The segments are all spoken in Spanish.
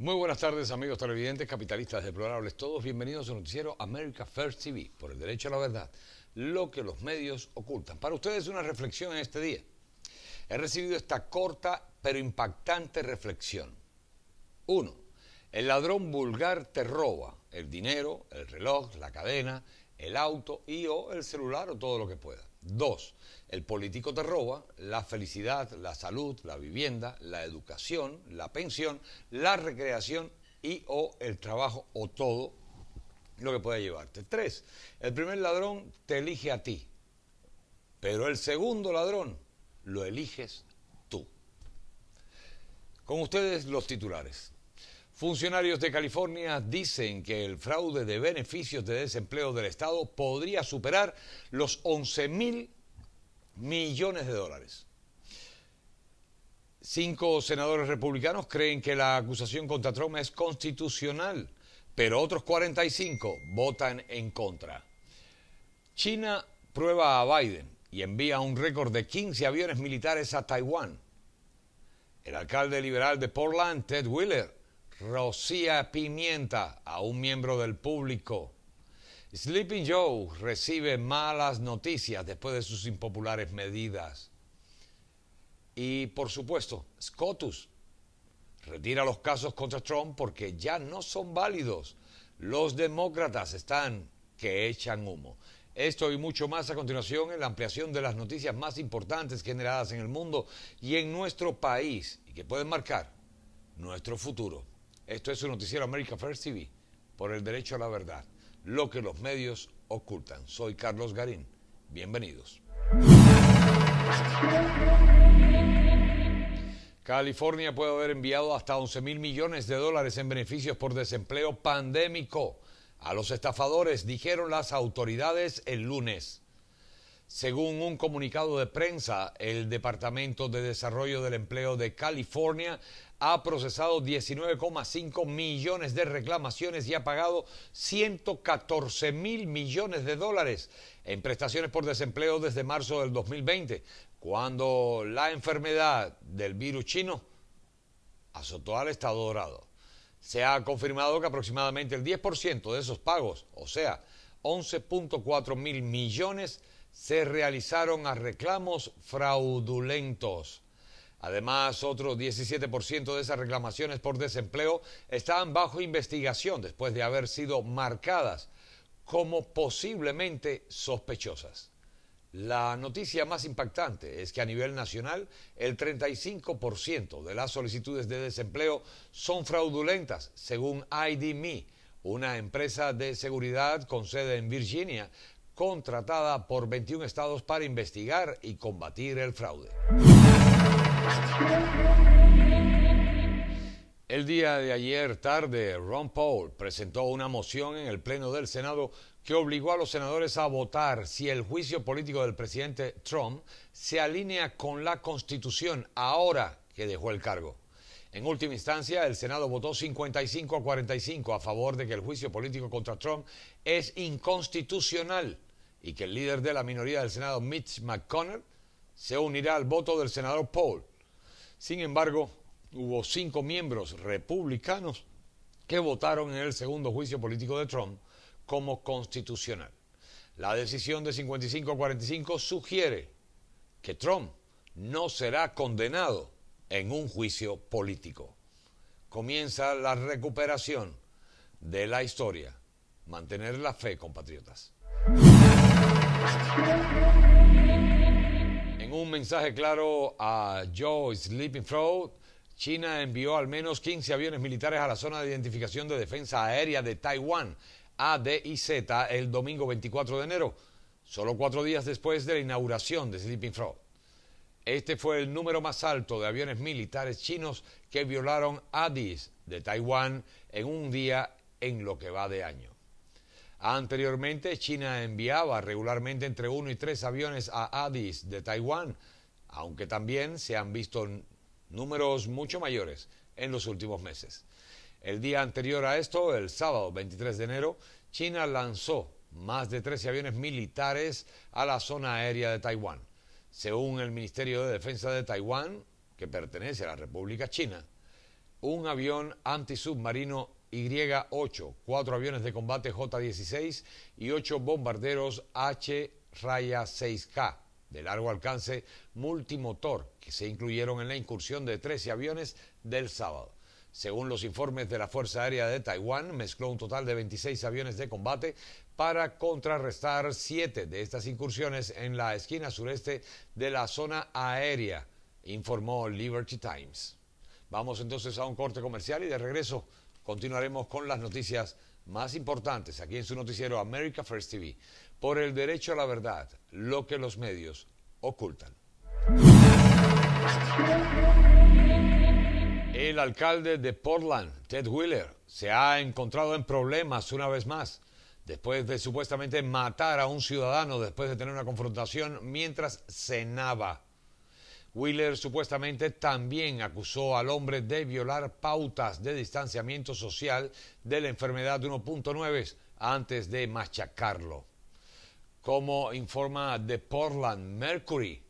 Muy buenas tardes amigos televidentes, capitalistas deplorables, todos bienvenidos a noticiero America First TV, por el derecho a la verdad, lo que los medios ocultan. Para ustedes una reflexión en este día. He recibido esta corta pero impactante reflexión. Uno, El ladrón vulgar te roba el dinero, el reloj, la cadena, el auto y o el celular o todo lo que pueda. Dos, el político te roba la felicidad, la salud, la vivienda, la educación, la pensión, la recreación y o el trabajo o todo lo que pueda llevarte. Tres, el primer ladrón te elige a ti, pero el segundo ladrón lo eliges tú. Con ustedes los titulares. Funcionarios de California dicen que el fraude de beneficios de desempleo del Estado podría superar los 11 mil millones de dólares. Cinco senadores republicanos creen que la acusación contra Trump es constitucional, pero otros 45 votan en contra. China prueba a Biden y envía un récord de 15 aviones militares a Taiwán. El alcalde liberal de Portland, Ted Wheeler, rocía pimienta a un miembro del público. Sleeping Joe recibe malas noticias después de sus impopulares medidas. Y por supuesto, Scotus retira los casos contra Trump porque ya no son válidos. Los demócratas están que echan humo. Esto y mucho más a continuación en la ampliación de las noticias más importantes generadas en el mundo y en nuestro país y que pueden marcar nuestro futuro. Esto es su noticiero America First TV, por el derecho a la verdad, lo que los medios ocultan. Soy Carlos Garín. Bienvenidos. California puede haber enviado hasta 11 mil millones de dólares en beneficios por desempleo pandémico a los estafadores, dijeron las autoridades el lunes. Según un comunicado de prensa, el Departamento de Desarrollo del Empleo de California ha procesado 19,5 millones de reclamaciones y ha pagado 114 mil millones de dólares en prestaciones por desempleo desde marzo del 2020, cuando la enfermedad del virus chino azotó al Estado dorado. Se ha confirmado que aproximadamente el 10% de esos pagos, o sea, 11.4 mil millones, se realizaron a reclamos fraudulentos. Además, otro 17% de esas reclamaciones por desempleo estaban bajo investigación después de haber sido marcadas como posiblemente sospechosas. La noticia más impactante es que a nivel nacional el 35% de las solicitudes de desempleo son fraudulentas, según IDMe, una empresa de seguridad con sede en Virginia contratada por 21 estados para investigar y combatir el fraude. El día de ayer tarde, Ron Paul presentó una moción en el Pleno del Senado que obligó a los senadores a votar si el juicio político del presidente Trump se alinea con la Constitución ahora que dejó el cargo. En última instancia, el Senado votó 55 a 45 a favor de que el juicio político contra Trump es inconstitucional y que el líder de la minoría del Senado, Mitch McConnell, se unirá al voto del senador Paul. Sin embargo, hubo cinco miembros republicanos que votaron en el segundo juicio político de Trump como constitucional. La decisión de 55 45 sugiere que Trump no será condenado en un juicio político. Comienza la recuperación de la historia. Mantener la fe, compatriotas. En un mensaje claro a Joe Sleeping Frog, China envió al menos 15 aviones militares a la zona de identificación de defensa aérea de Taiwán, ADIZ, el domingo 24 de enero, solo cuatro días después de la inauguración de Sleeping Frog. Este fue el número más alto de aviones militares chinos que violaron ADIS de Taiwán en un día en lo que va de año. Anteriormente, China enviaba regularmente entre uno y tres aviones a Addis de Taiwán, aunque también se han visto números mucho mayores en los últimos meses. El día anterior a esto, el sábado 23 de enero, China lanzó más de 13 aviones militares a la zona aérea de Taiwán. Según el Ministerio de Defensa de Taiwán, que pertenece a la República China, un avión antisubmarino y-8, cuatro aviones de combate J-16 y ocho bombarderos H-6K de largo alcance multimotor que se incluyeron en la incursión de 13 aviones del sábado. Según los informes de la Fuerza Aérea de Taiwán, mezcló un total de 26 aviones de combate para contrarrestar siete de estas incursiones en la esquina sureste de la zona aérea, informó Liberty Times. Vamos entonces a un corte comercial y de regreso Continuaremos con las noticias más importantes aquí en su noticiero America First TV por el derecho a la verdad, lo que los medios ocultan. El alcalde de Portland, Ted Wheeler, se ha encontrado en problemas una vez más después de supuestamente matar a un ciudadano después de tener una confrontación mientras cenaba. Wheeler supuestamente también acusó al hombre de violar pautas de distanciamiento social de la enfermedad 1.9 antes de machacarlo. Como informa The Portland Mercury,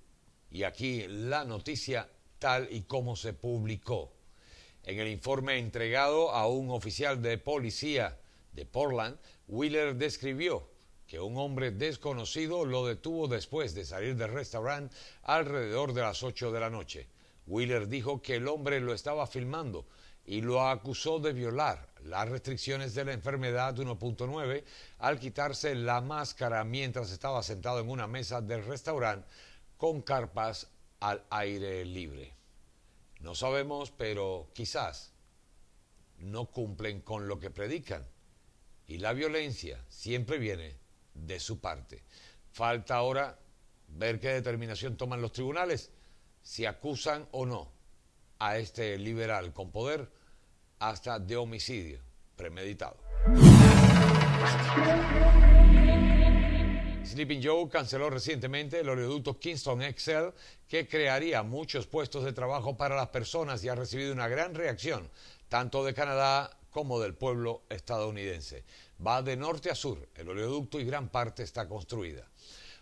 y aquí la noticia tal y como se publicó. En el informe entregado a un oficial de policía de Portland, Wheeler describió que un hombre desconocido lo detuvo después de salir del restaurante alrededor de las 8 de la noche. Wheeler dijo que el hombre lo estaba filmando y lo acusó de violar las restricciones de la enfermedad 1.9 al quitarse la máscara mientras estaba sentado en una mesa del restaurante con carpas al aire libre. No sabemos, pero quizás no cumplen con lo que predican. Y la violencia siempre viene de su parte. Falta ahora ver qué determinación toman los tribunales, si acusan o no a este liberal con poder hasta de homicidio premeditado. Sleeping Joe canceló recientemente el oleoducto Kingston excel que crearía muchos puestos de trabajo para las personas y ha recibido una gran reacción tanto de Canadá como del pueblo estadounidense. Va de norte a sur, el oleoducto y gran parte está construida.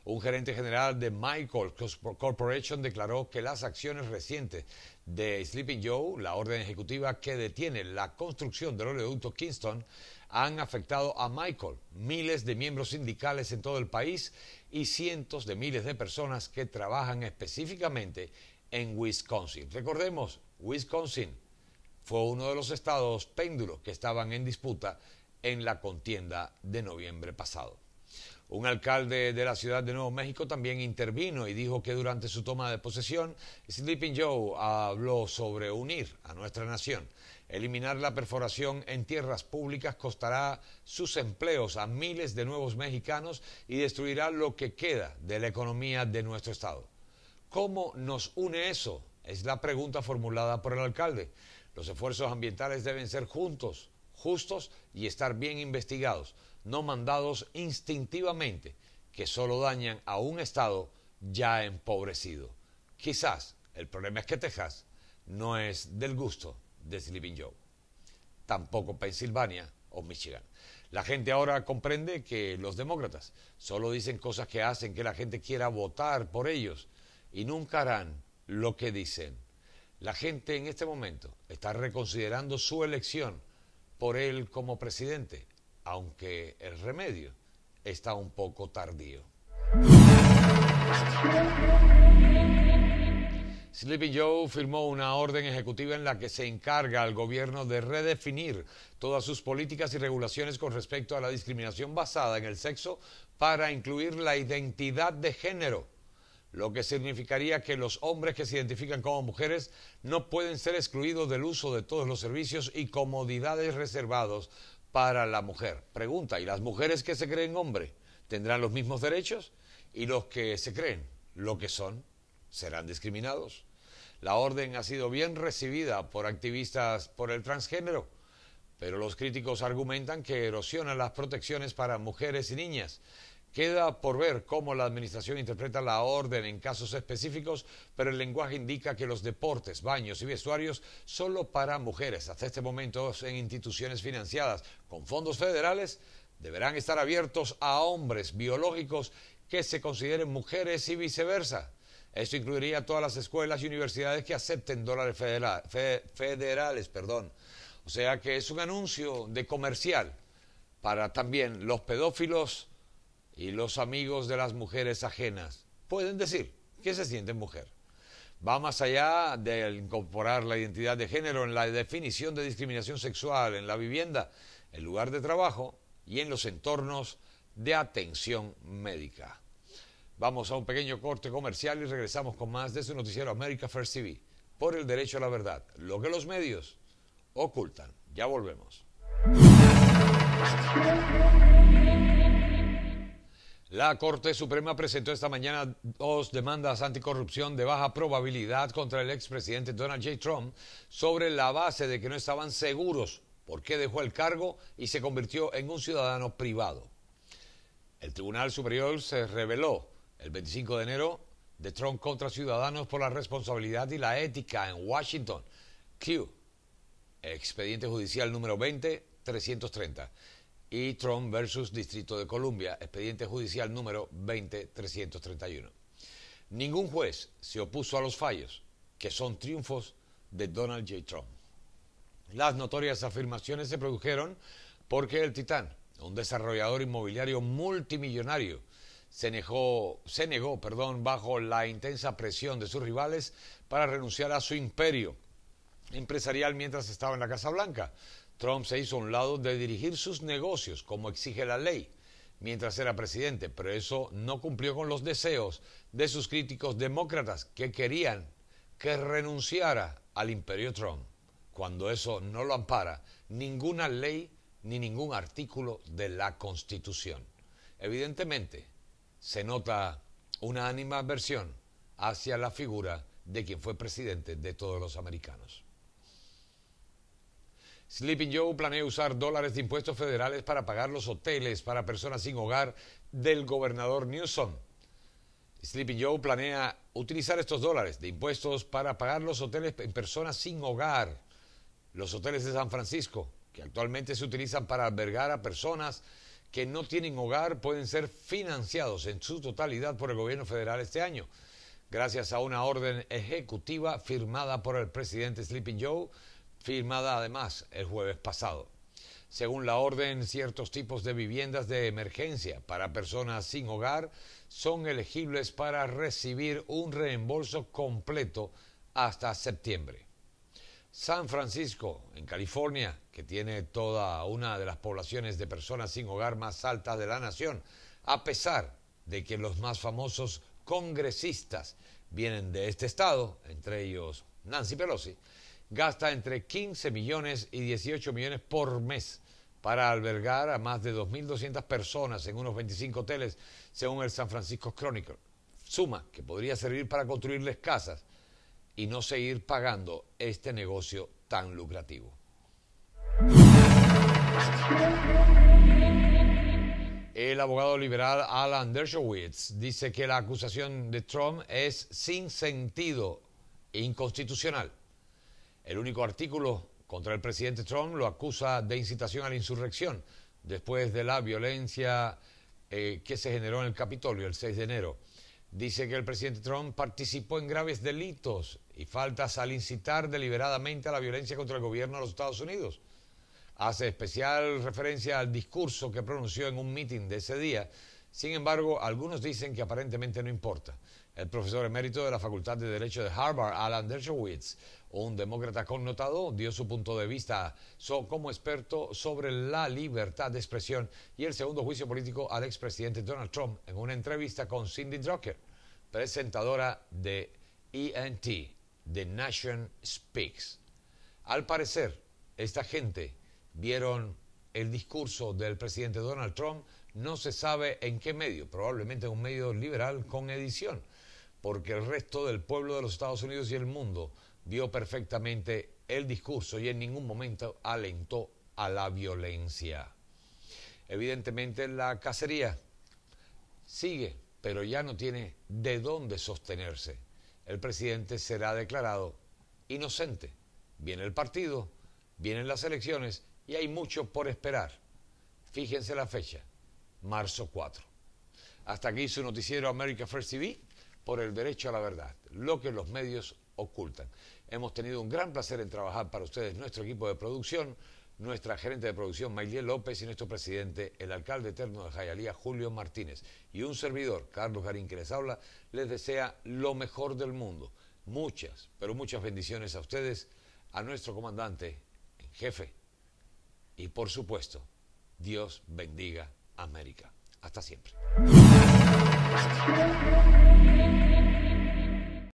Un gerente general de Michael Corporation declaró que las acciones recientes de Sleeping Joe, la orden ejecutiva que detiene la construcción del oleoducto Kingston, han afectado a Michael, miles de miembros sindicales en todo el país y cientos de miles de personas que trabajan específicamente en Wisconsin. Recordemos, Wisconsin fue uno de los estados péndulos que estaban en disputa en la contienda de noviembre pasado. Un alcalde de la ciudad de Nuevo México también intervino y dijo que durante su toma de posesión, Sleeping Joe habló sobre unir a nuestra nación. Eliminar la perforación en tierras públicas costará sus empleos a miles de nuevos mexicanos y destruirá lo que queda de la economía de nuestro Estado. ¿Cómo nos une eso? Es la pregunta formulada por el alcalde. Los esfuerzos ambientales deben ser juntos justos y estar bien investigados, no mandados instintivamente, que solo dañan a un Estado ya empobrecido. Quizás el problema es que Texas no es del gusto de Sleeping Joe, tampoco Pensilvania o Michigan. La gente ahora comprende que los demócratas solo dicen cosas que hacen que la gente quiera votar por ellos y nunca harán lo que dicen. La gente en este momento está reconsiderando su elección por él como presidente, aunque el remedio está un poco tardío. Sleepy Joe firmó una orden ejecutiva en la que se encarga al gobierno de redefinir todas sus políticas y regulaciones con respecto a la discriminación basada en el sexo para incluir la identidad de género lo que significaría que los hombres que se identifican como mujeres no pueden ser excluidos del uso de todos los servicios y comodidades reservados para la mujer. Pregunta, ¿y las mujeres que se creen hombre tendrán los mismos derechos? ¿Y los que se creen lo que son serán discriminados? La orden ha sido bien recibida por activistas por el transgénero, pero los críticos argumentan que erosiona las protecciones para mujeres y niñas Queda por ver cómo la administración interpreta la orden en casos específicos, pero el lenguaje indica que los deportes, baños y vestuarios solo para mujeres hasta este momento en instituciones financiadas con fondos federales deberán estar abiertos a hombres biológicos que se consideren mujeres y viceversa. Esto incluiría todas las escuelas y universidades que acepten dólares federales. Perdón. O sea que es un anuncio de comercial para también los pedófilos y los amigos de las mujeres ajenas pueden decir que se sienten mujer. Va más allá de incorporar la identidad de género en la definición de discriminación sexual en la vivienda, el lugar de trabajo y en los entornos de atención médica. Vamos a un pequeño corte comercial y regresamos con más de su noticiero America First TV por el derecho a la verdad, lo que los medios ocultan. Ya volvemos. La Corte Suprema presentó esta mañana dos demandas anticorrupción de baja probabilidad contra el expresidente Donald J. Trump sobre la base de que no estaban seguros por qué dejó el cargo y se convirtió en un ciudadano privado. El Tribunal Superior se reveló el 25 de enero de Trump contra ciudadanos por la responsabilidad y la ética en Washington. Q. Expediente Judicial número 20, 330 y Trump versus Distrito de Columbia, expediente judicial número 20331. Ningún juez se opuso a los fallos, que son triunfos de Donald J. Trump. Las notorias afirmaciones se produjeron porque el Titán, un desarrollador inmobiliario multimillonario, se negó, se negó perdón, bajo la intensa presión de sus rivales para renunciar a su imperio empresarial mientras estaba en la Casa Blanca, Trump se hizo a un lado de dirigir sus negocios como exige la ley mientras era presidente, pero eso no cumplió con los deseos de sus críticos demócratas que querían que renunciara al imperio Trump, cuando eso no lo ampara ninguna ley ni ningún artículo de la Constitución. Evidentemente, se nota una ánima aversión hacia la figura de quien fue presidente de todos los americanos. Sleeping Joe planea usar dólares de impuestos federales para pagar los hoteles para personas sin hogar del gobernador Newsom. Sleeping Joe planea utilizar estos dólares de impuestos para pagar los hoteles en personas sin hogar. Los hoteles de San Francisco, que actualmente se utilizan para albergar a personas que no tienen hogar, pueden ser financiados en su totalidad por el gobierno federal este año. Gracias a una orden ejecutiva firmada por el presidente Sleeping Joe, firmada además el jueves pasado. Según la orden, ciertos tipos de viviendas de emergencia para personas sin hogar son elegibles para recibir un reembolso completo hasta septiembre. San Francisco, en California, que tiene toda una de las poblaciones de personas sin hogar más altas de la nación, a pesar de que los más famosos congresistas vienen de este estado, entre ellos Nancy Pelosi, gasta entre 15 millones y 18 millones por mes para albergar a más de 2.200 personas en unos 25 hoteles, según el San Francisco Chronicle. Suma que podría servir para construirles casas y no seguir pagando este negocio tan lucrativo. El abogado liberal Alan Dershowitz dice que la acusación de Trump es sin sentido inconstitucional. El único artículo contra el presidente Trump lo acusa de incitación a la insurrección después de la violencia eh, que se generó en el Capitolio el 6 de enero. Dice que el presidente Trump participó en graves delitos y faltas al incitar deliberadamente a la violencia contra el gobierno de los Estados Unidos. Hace especial referencia al discurso que pronunció en un mitin de ese día. Sin embargo, algunos dicen que aparentemente no importa. El profesor emérito de la Facultad de Derecho de Harvard, Alan Dershowitz, un demócrata connotado, dio su punto de vista como experto sobre la libertad de expresión y el segundo juicio político al expresidente Donald Trump en una entrevista con Cindy Drucker, presentadora de ENT, The Nation Speaks. Al parecer, esta gente vieron el discurso del presidente Donald Trump, no se sabe en qué medio, probablemente en un medio liberal con edición porque el resto del pueblo de los Estados Unidos y el mundo vio perfectamente el discurso y en ningún momento alentó a la violencia. Evidentemente la cacería sigue, pero ya no tiene de dónde sostenerse. El presidente será declarado inocente. Viene el partido, vienen las elecciones y hay mucho por esperar. Fíjense la fecha, marzo 4. Hasta aquí su noticiero America First TV por el derecho a la verdad, lo que los medios ocultan. Hemos tenido un gran placer en trabajar para ustedes, nuestro equipo de producción, nuestra gerente de producción Maylie López y nuestro presidente, el alcalde eterno de Jayalía, Julio Martínez, y un servidor, Carlos Garín, que les habla, les desea lo mejor del mundo. Muchas, pero muchas bendiciones a ustedes, a nuestro comandante en jefe y por supuesto, Dios bendiga América. Hasta siempre. Thank you.